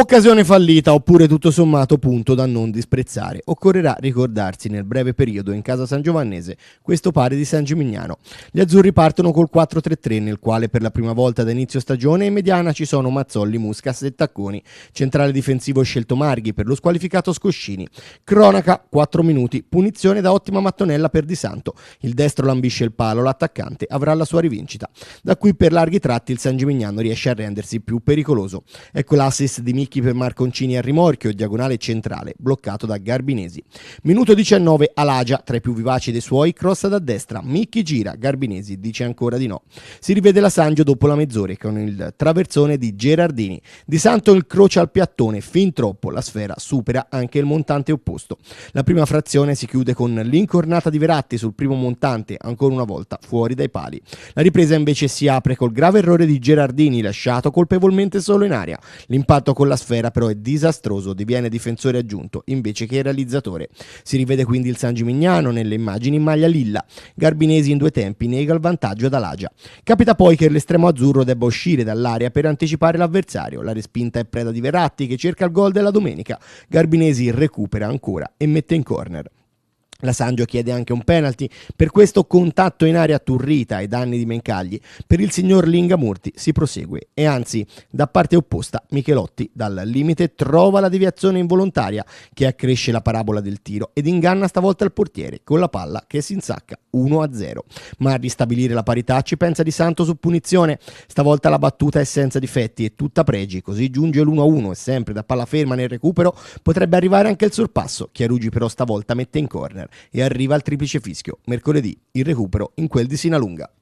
Occasione fallita oppure tutto sommato punto da non disprezzare. Occorrerà ricordarsi nel breve periodo in casa San Giovannese questo pari di San Gimignano. Gli azzurri partono col 4-3-3 nel quale per la prima volta da inizio stagione in mediana ci sono Mazzolli, Muscas e Tacconi. Centrale difensivo scelto Marghi per lo squalificato Scoscini. Cronaca 4 minuti, punizione da ottima mattonella per Di Santo. Il destro lambisce il palo, l'attaccante avrà la sua rivincita. Da qui per larghi tratti il San Gimignano riesce a rendersi più pericoloso. Ecco l'assist di Michele Michi per Marconcini a rimorchio, diagonale centrale, bloccato da Garbinesi. Minuto 19, Alagia, tra i più vivaci dei suoi, crossa da destra, Micchi gira, Garbinesi dice ancora di no. Si rivede la Sangio dopo la mezz'ora con il traversone di Gerardini. Di Santo il croce al piattone, fin troppo, la sfera supera anche il montante opposto. La prima frazione si chiude con l'incornata di Veratti sul primo montante, ancora una volta fuori dai pali. La ripresa invece si apre col grave errore di Gerardini, lasciato colpevolmente solo in aria. L'impatto con la sfera però è disastroso, diviene difensore aggiunto invece che realizzatore. Si rivede quindi il San Gimignano nelle immagini in maglia lilla. Garbinesi in due tempi nega il vantaggio ad Alagia. Capita poi che l'estremo azzurro debba uscire dall'area per anticipare l'avversario. La respinta è preda di Verratti che cerca il gol della domenica. Garbinesi recupera ancora e mette in corner. La Sangio chiede anche un penalty per questo contatto in area turrita ai danni di Mencagli. Per il signor Lingamurti si prosegue e anzi, da parte opposta, Michelotti dal limite trova la deviazione involontaria che accresce la parabola del tiro ed inganna stavolta il portiere con la palla che si insacca 1-0. Ma a ristabilire la parità ci pensa Di Santo su punizione. Stavolta la battuta è senza difetti e tutta pregi, così giunge l'1-1 e sempre da palla ferma nel recupero potrebbe arrivare anche il sorpasso. Chiarugi però stavolta mette in corner e arriva al triplice fischio. Mercoledì il recupero in quel di Sinalunga.